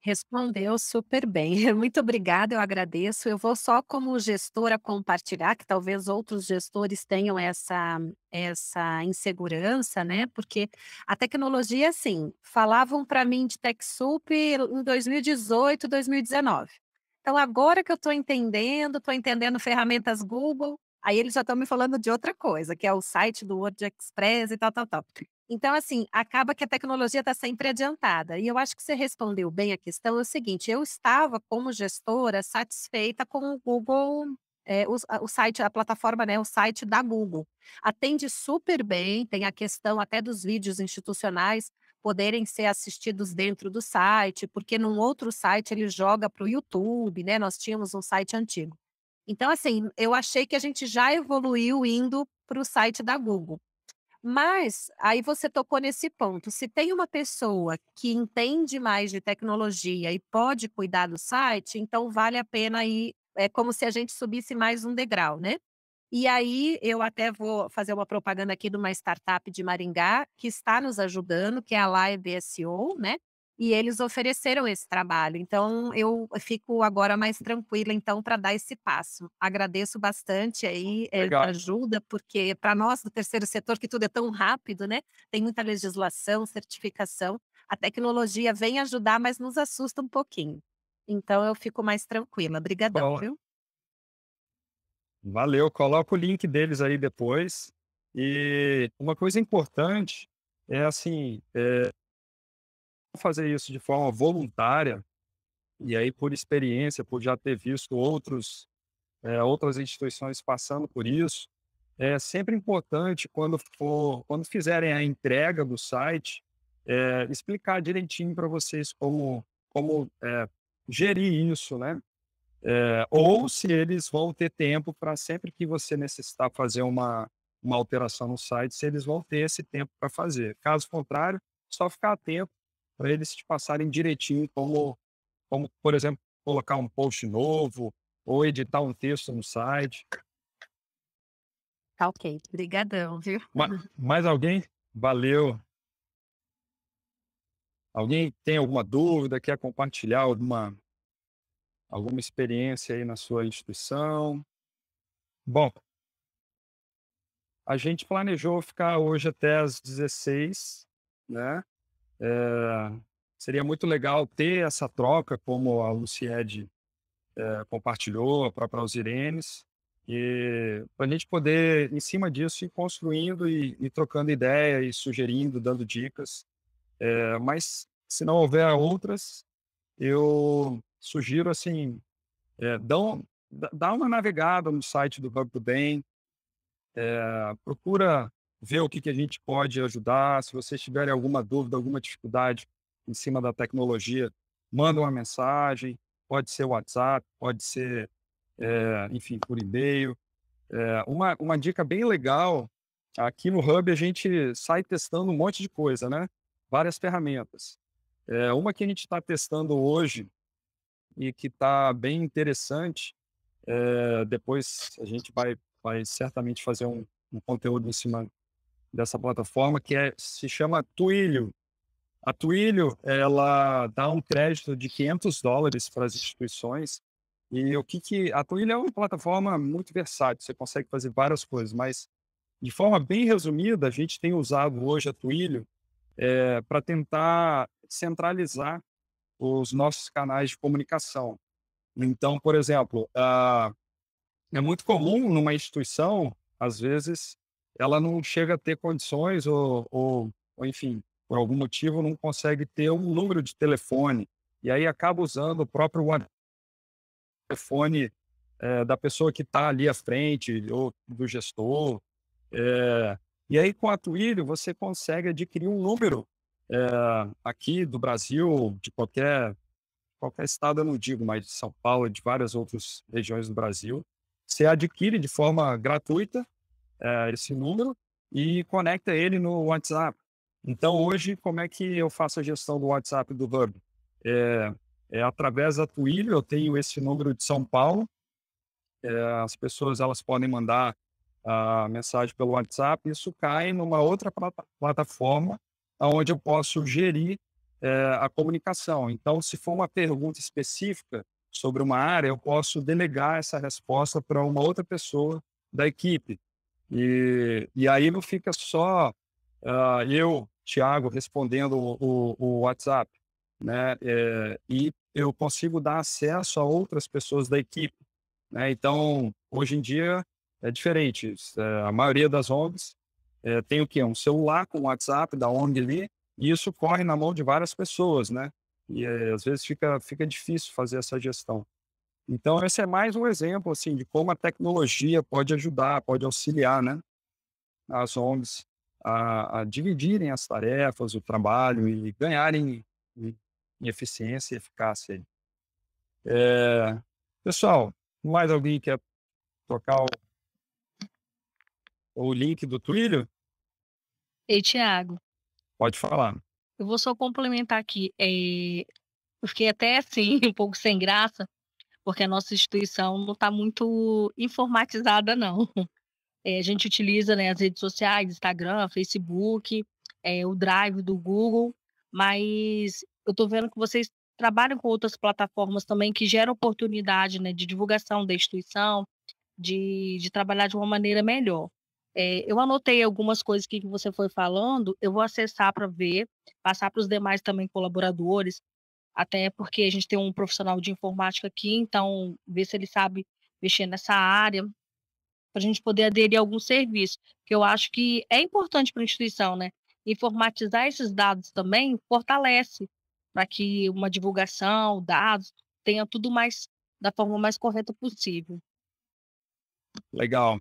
Respondeu super bem. Muito obrigada, eu agradeço. Eu vou só como gestora compartilhar que talvez outros gestores tenham essa essa insegurança, né? Porque a tecnologia assim, falavam para mim de TechSoup em 2018, 2019. Então agora que eu estou entendendo, estou entendendo ferramentas Google, Aí eles já estão me falando de outra coisa, que é o site do WordExpress e tal, tal, tal. Então, assim, acaba que a tecnologia está sempre adiantada. E eu acho que você respondeu bem a questão. É o seguinte: eu estava, como gestora, satisfeita com o Google, é, o, o, site, a plataforma, né, o site da Google. Atende super bem, tem a questão até dos vídeos institucionais poderem ser assistidos dentro do site, porque num outro site ele joga para o YouTube, né? Nós tínhamos um site antigo. Então, assim, eu achei que a gente já evoluiu indo para o site da Google. Mas aí você tocou nesse ponto. Se tem uma pessoa que entende mais de tecnologia e pode cuidar do site, então vale a pena ir. É como se a gente subisse mais um degrau, né? E aí eu até vou fazer uma propaganda aqui de uma startup de Maringá que está nos ajudando, que é a Live SEO, né? e eles ofereceram esse trabalho. Então, eu fico agora mais tranquila, então, para dar esse passo. Agradeço bastante aí é, ajuda, porque para nós do terceiro setor, que tudo é tão rápido, né? Tem muita legislação, certificação. A tecnologia vem ajudar, mas nos assusta um pouquinho. Então, eu fico mais tranquila. Obrigadão, Bom, viu? Valeu. Coloca o link deles aí depois. E uma coisa importante é assim... É fazer isso de forma voluntária, e aí por experiência, por já ter visto outros, é, outras instituições passando por isso, é sempre importante quando for, quando fizerem a entrega do site, é, explicar direitinho para vocês como, como é, gerir isso, né? É, ou se eles vão ter tempo para sempre que você necessitar fazer uma, uma alteração no site, se eles vão ter esse tempo para fazer. Caso contrário, só ficar atento para eles te passarem direitinho como, como, por exemplo, colocar um post novo ou editar um texto no site. Tá ok, obrigadão, viu? mais alguém? Valeu. Alguém tem alguma dúvida, quer compartilhar alguma, alguma experiência aí na sua instituição? Bom, a gente planejou ficar hoje até às 16, né? É, seria muito legal ter essa troca, como a Luciede é, compartilhou, a própria Alzirenes, e para a gente poder, em cima disso, ir construindo e, e trocando ideia, e sugerindo, dando dicas. É, mas se não houver outras, eu sugiro assim, é, dão, dá uma navegada no site do Banco do Bem, é, procura ver o que, que a gente pode ajudar. Se vocês tiverem alguma dúvida, alguma dificuldade em cima da tecnologia, manda uma mensagem. Pode ser WhatsApp, pode ser, é, enfim, por e-mail. É, uma, uma dica bem legal, aqui no Hub a gente sai testando um monte de coisa, né? Várias ferramentas. É, uma que a gente está testando hoje e que está bem interessante, é, depois a gente vai, vai certamente fazer um, um conteúdo em cima dessa plataforma, que é, se chama Twilio. A Twilio, ela dá um crédito de 500 dólares para as instituições. E o que que... A Twilio é uma plataforma muito versátil, você consegue fazer várias coisas, mas de forma bem resumida, a gente tem usado hoje a Twilio é, para tentar centralizar os nossos canais de comunicação. Então, por exemplo, uh, é muito comum numa instituição, às vezes, ela não chega a ter condições ou, ou, ou, enfim, por algum motivo não consegue ter um número de telefone e aí acaba usando o próprio telefone é, da pessoa que está ali à frente ou do gestor. É, e aí com a Twilio você consegue adquirir um número é, aqui do Brasil, de qualquer qualquer estado, eu não digo, mas de São Paulo de várias outras regiões do Brasil. Você adquire de forma gratuita é, esse número e conecta ele no WhatsApp. Então, hoje, como é que eu faço a gestão do WhatsApp do Hub? É, é através da Twilio, eu tenho esse número de São Paulo. É, as pessoas elas podem mandar a ah, mensagem pelo WhatsApp. Isso cai numa outra plata plataforma onde eu posso gerir é, a comunicação. Então, se for uma pergunta específica sobre uma área, eu posso delegar essa resposta para uma outra pessoa da equipe. E, e aí não fica só uh, eu, Thiago, respondendo o, o WhatsApp, né? É, e eu consigo dar acesso a outras pessoas da equipe, né? Então, hoje em dia é diferente. Eh, a maioria das ONGs é, tem o quê? Um celular com o WhatsApp da ONG ali, e isso corre na mão de várias pessoas, né? E é, às vezes fica, fica difícil fazer essa gestão. Então, esse é mais um exemplo assim, de como a tecnologia pode ajudar, pode auxiliar né, as ONGs a, a dividirem as tarefas, o trabalho e ganharem em, hum, em eficiência e eficácia. É, pessoal, mais alguém quer tocar o, o link do Twilio? Ei, Tiago. Pode falar. Eu vou só complementar aqui. É... Eu fiquei até assim, um pouco sem graça, porque a nossa instituição não está muito informatizada, não. É, a gente utiliza né, as redes sociais, Instagram, Facebook, é, o Drive do Google, mas eu estou vendo que vocês trabalham com outras plataformas também que geram oportunidade né, de divulgação da instituição, de, de trabalhar de uma maneira melhor. É, eu anotei algumas coisas que você foi falando, eu vou acessar para ver, passar para os demais também colaboradores, até porque a gente tem um profissional de informática aqui, então ver se ele sabe mexer nessa área, para a gente poder aderir a algum serviço, que eu acho que é importante para a instituição, né? Informatizar esses dados também fortalece para que uma divulgação, dados, tenha tudo mais da forma mais correta possível. Legal.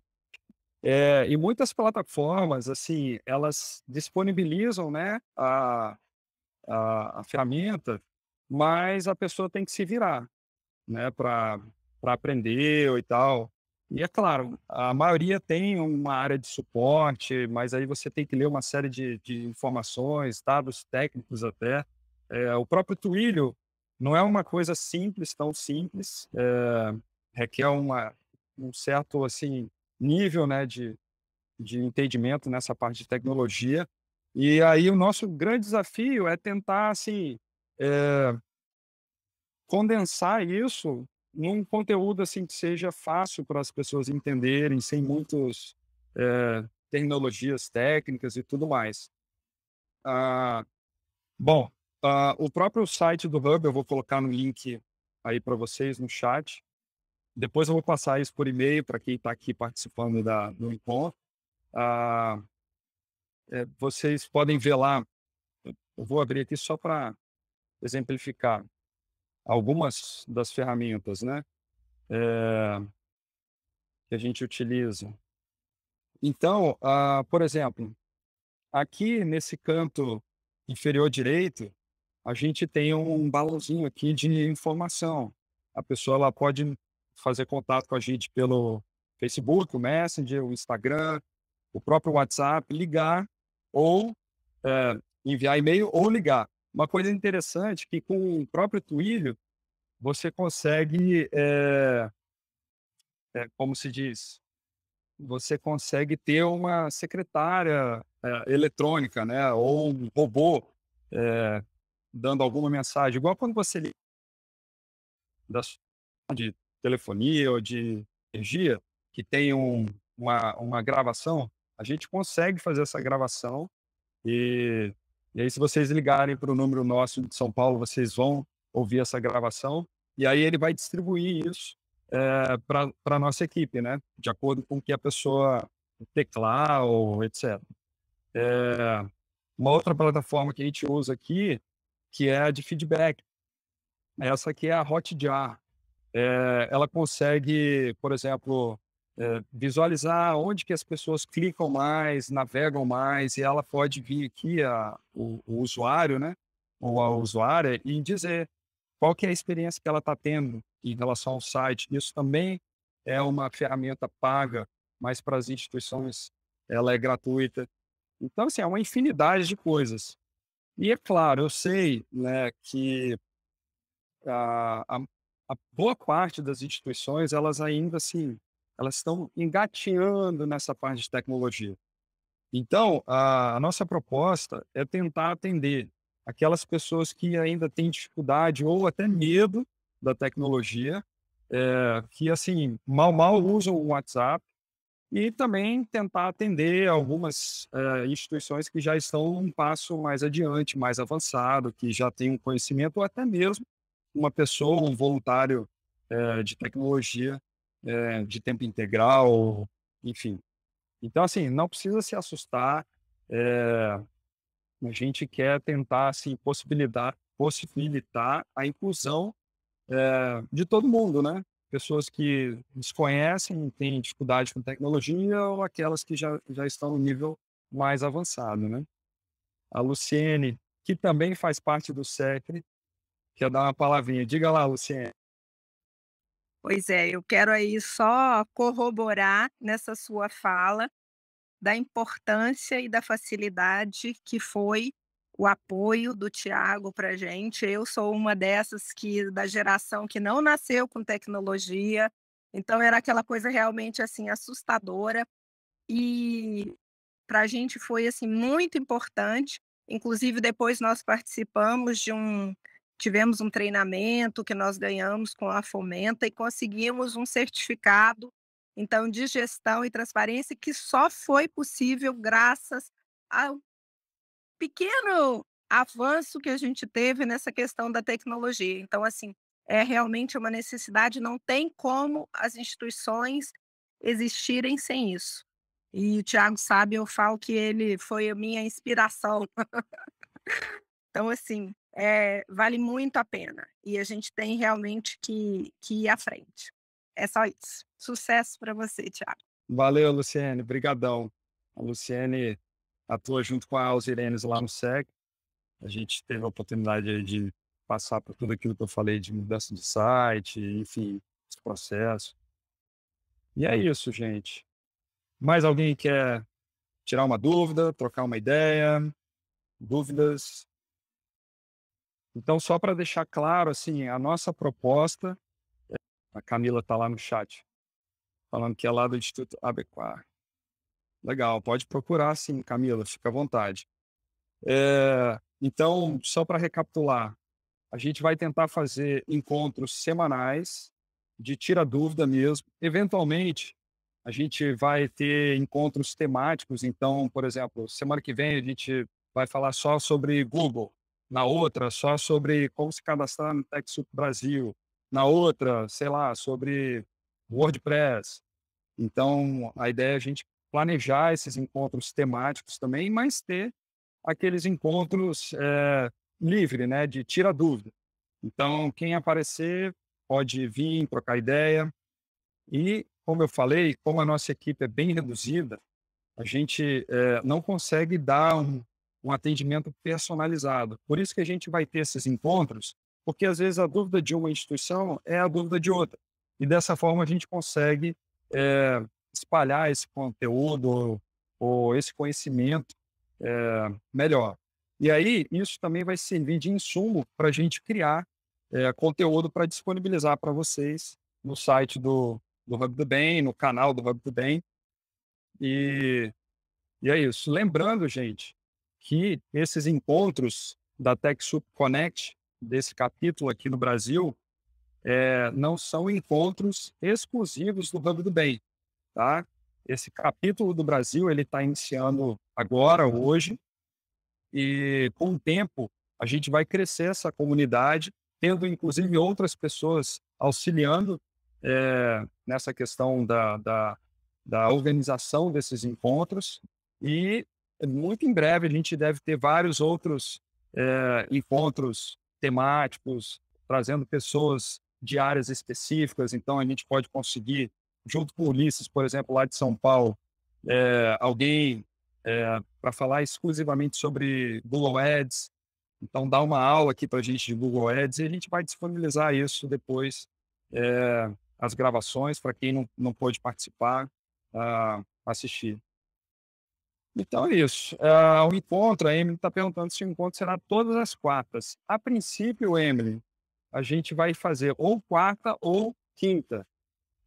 É, e muitas plataformas, assim, elas disponibilizam, né, a, a, a ferramenta mas a pessoa tem que se virar, né, para aprender ou e tal. E é claro, a maioria tem uma área de suporte, mas aí você tem que ler uma série de, de informações, dados técnicos até. É, o próprio Twilio não é uma coisa simples, tão simples, é, requer uma, um certo assim nível né, de, de entendimento nessa parte de tecnologia. E aí o nosso grande desafio é tentar assim é, condensar isso num conteúdo assim que seja fácil para as pessoas entenderem, sem muitas é, tecnologias técnicas e tudo mais. Ah, bom, ah, o próprio site do Hub eu vou colocar no link aí para vocês no chat. Depois eu vou passar isso por e-mail para quem está aqui participando da, do encontro. Ah, é, vocês podem ver lá. Eu vou abrir aqui só para exemplificar algumas das ferramentas, né? É, que a gente utiliza. Então, ah, por exemplo, aqui nesse canto inferior direito, a gente tem um balãozinho aqui de informação. A pessoa ela pode fazer contato com a gente pelo Facebook, o Messenger, o Instagram, o próprio WhatsApp, ligar ou é, enviar e-mail ou ligar. Uma coisa interessante que com o próprio Twilio você consegue, é, é, como se diz, você consegue ter uma secretária é, eletrônica, né, ou um robô eh, dando alguma mensagem, igual quando você liga da de telefonia ou de energia que tem um, uma, uma gravação, a gente consegue fazer essa gravação e e aí, se vocês ligarem para o número nosso de São Paulo, vocês vão ouvir essa gravação. E aí ele vai distribuir isso é, eh, para a nossa equipe, né? De acordo com o que a pessoa teclar ou etc. É, eh, uma outra plataforma que a gente usa aqui, que é a de feedback. Essa aqui é a Hotjar. É, ela consegue, por exemplo, eh, visualizar onde que as pessoas clicam mais, navegam mais, e ela pode vir aqui, a, o, o usuário, né? Ou a usuária, e dizer qual que é a experiência que ela está tendo em relação ao site. Isso também é uma ferramenta paga, mas para as instituições ela é gratuita. Então, assim, é uma infinidade de coisas. E é claro, eu sei né, que a, a, a boa parte das instituições, elas ainda, assim, elas estão engatinhando nessa parte de tecnologia. Então, a, a nossa proposta é tentar atender aquelas pessoas que ainda têm dificuldade ou até medo da tecnologia, é, que assim mal mal usam o WhatsApp e também tentar atender algumas é, instituições que já estão um passo mais adiante, mais avançado, que já têm um conhecimento ou até mesmo uma pessoa, um voluntário é, de tecnologia é, de tempo integral, enfim. Então, assim, não precisa se assustar. É, a gente quer tentar, assim, possibilitar, possibilitar a inclusão é, de todo mundo, né? Pessoas que desconhecem, têm dificuldade com tecnologia ou aquelas que já, já estão no nível mais avançado, né? A Luciene, que também faz parte do SECRE, quer dar uma palavrinha. Diga lá, Luciene. Pois é, eu quero aí só corroborar nessa sua fala da importância e da facilidade que foi o apoio do Tiago para gente. Eu sou uma dessas que da geração que não nasceu com tecnologia, então era aquela coisa realmente assim assustadora e para a gente foi assim muito importante. Inclusive depois nós participamos de um tivemos um treinamento que nós ganhamos com a Fomenta e conseguimos um certificado então de gestão e transparência que só foi possível graças ao pequeno avanço que a gente teve nessa questão da tecnologia. Então assim, é realmente uma necessidade, não tem como as instituições existirem sem isso. E o Tiago sabe, eu falo que ele foi a minha inspiração. então assim, é, vale muito a pena. E a gente tem realmente que, que ir à frente. É só isso. Sucesso para você, Tiago. Valeu, Luciene. Brigadão. A Luciene atua junto com a Alzirenes lá no Sec A gente teve a oportunidade de passar por tudo aquilo que eu falei de mudança de site, enfim, esse processo. E é isso, gente. Mais alguém quer tirar uma dúvida, trocar uma ideia? Dúvidas? Então, só para deixar claro, assim, a nossa proposta, a Camila está lá no chat, falando que é lá do Instituto Abequar. Legal, pode procurar sim, Camila, fica à vontade. É, então, só para recapitular, a gente vai tentar fazer encontros semanais de tira dúvida mesmo. Eventualmente, a gente vai ter encontros temáticos. Então, por exemplo, semana que vem a gente vai falar só sobre Google na outra só sobre como se cadastrar no TechSoup Brasil, na outra, sei lá, sobre WordPress. Então, a ideia é a gente planejar esses encontros temáticos também, mas ter aqueles encontros é, livre, né, de tira dúvida. Então, quem aparecer pode vir, trocar ideia. E, como eu falei, como a nossa equipe é bem reduzida, a gente é, não consegue dar um, um atendimento personalizado. Por isso que a gente vai ter esses encontros, porque às vezes a dúvida de uma instituição é a dúvida de outra. E dessa forma a gente consegue é, espalhar esse conteúdo ou, ou esse conhecimento é, melhor. E aí isso também vai servir de insumo para a gente criar é, conteúdo para disponibilizar para vocês no site do, do Hub do Bem, no canal do Hub do Bem. E, e é isso. Lembrando, gente, que esses encontros da TechSoup Connect, desse capítulo aqui no Brasil, é, não são encontros exclusivos do Hub do Bem. Tá? Esse capítulo do Brasil ele está iniciando agora, hoje, e com o tempo a gente vai crescer essa comunidade, tendo inclusive outras pessoas auxiliando é, nessa questão da, da, da organização desses encontros. E muito em breve a gente deve ter vários outros é, encontros temáticos, trazendo pessoas de áreas específicas. Então, a gente pode conseguir, junto com Ulisses, por exemplo, lá de São Paulo, é, alguém é, eh, para falar exclusivamente sobre Google Ads. Então, dá uma aula aqui para a gente de Google Ads e a gente vai disponibilizar isso depois, as gravações, para quem não, não pôde participar, uh, assistir. Então é isso. Uh, o encontro, a Emily está perguntando se o encontro será todas as quartas. A princípio, Emily, a gente vai fazer ou quarta ou quinta.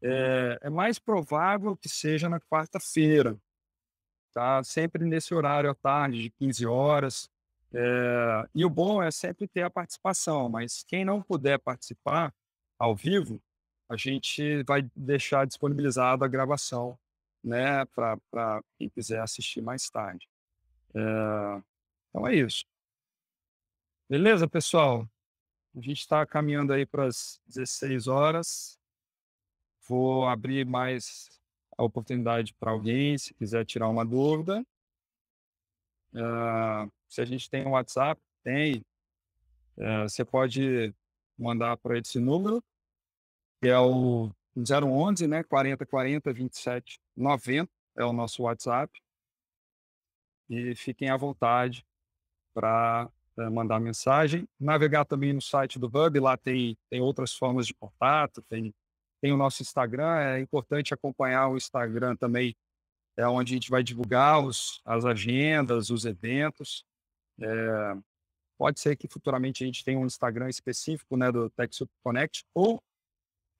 É, é mais provável que seja na quarta-feira, tá? Sempre nesse horário à tarde, de 15 horas. É, e o bom é sempre ter a participação, mas quem não puder participar ao vivo, a gente vai deixar disponibilizada a gravação né, para quem quiser assistir mais tarde. É, então é isso. Beleza, pessoal? A gente está caminhando aí para as 16 horas. Vou abrir mais a oportunidade para alguém, se quiser tirar uma dúvida. Uh, se a gente tem um WhatsApp, tem. Uh, você pode mandar para esse número, que é o 011, né? 40 40 27 90 é o nosso WhatsApp. E fiquem à vontade para eh, mandar mensagem. Navegar também no site do Hub, lá tem, tem outras formas de contato, tem, tem o nosso Instagram. É importante acompanhar o Instagram também, é onde a gente vai divulgar os, as agendas, os eventos. É, pode ser que futuramente a gente tenha um Instagram específico né, do TechSoup Connect, ou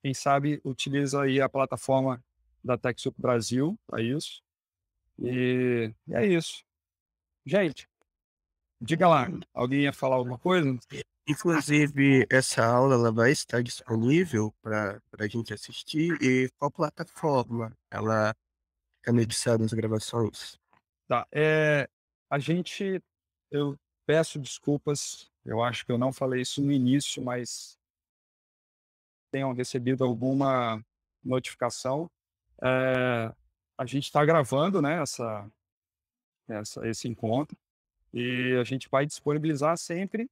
quem sabe utiliza aí a plataforma da TechSoup Brasil para é isso. E, é isso. Gente, diga lá, alguém ia falar alguma coisa? Inclusive, essa aula ela vai estar disponível para a gente assistir e qual plataforma ela fica anexada nas gravações? Tá, é, a gente, eu peço desculpas, eu acho que eu não falei isso no início, mas tenham recebido alguma notificação. É, a gente está gravando né, essa, essa, esse encontro e a gente vai disponibilizar sempre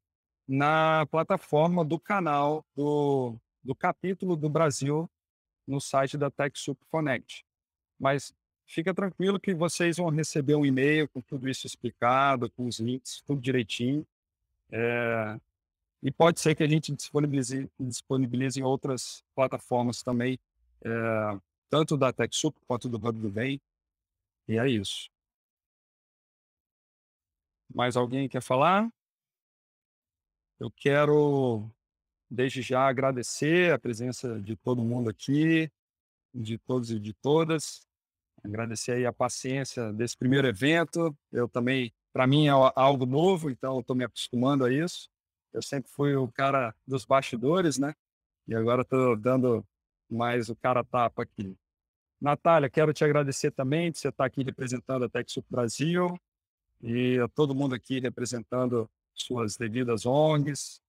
na plataforma do canal do, do capítulo do Brasil no site da TechSoup Connect. Mas fica tranquilo que vocês vão receber um e-mail com tudo isso explicado, com os links, tudo direitinho. É, e pode ser que a gente disponibilize, disponibilize em outras plataformas também, é, tanto da TechSoup quanto do Hub do Bem. E é isso. Mais alguém quer falar? Eu quero, desde já, agradecer a presença de todo mundo aqui, de todos e de todas. Agradecer aí a paciência desse primeiro evento. Eu também, para mim, é algo novo, então estou me acostumando a isso. Eu sempre fui o cara dos bastidores, né? E agora estou dando mais o cara tapa aqui. Natália, quero te agradecer também de você estar tá aqui representando a TechSoup Brasil e a todo mundo aqui representando suas devidas ONGs.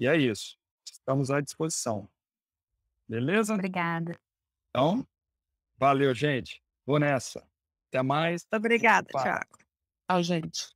E é isso. Estamos à disposição. Beleza? Obrigada. Então, valeu, gente. Vou nessa. Até mais. Obrigada, Tiago. Tchau, gente.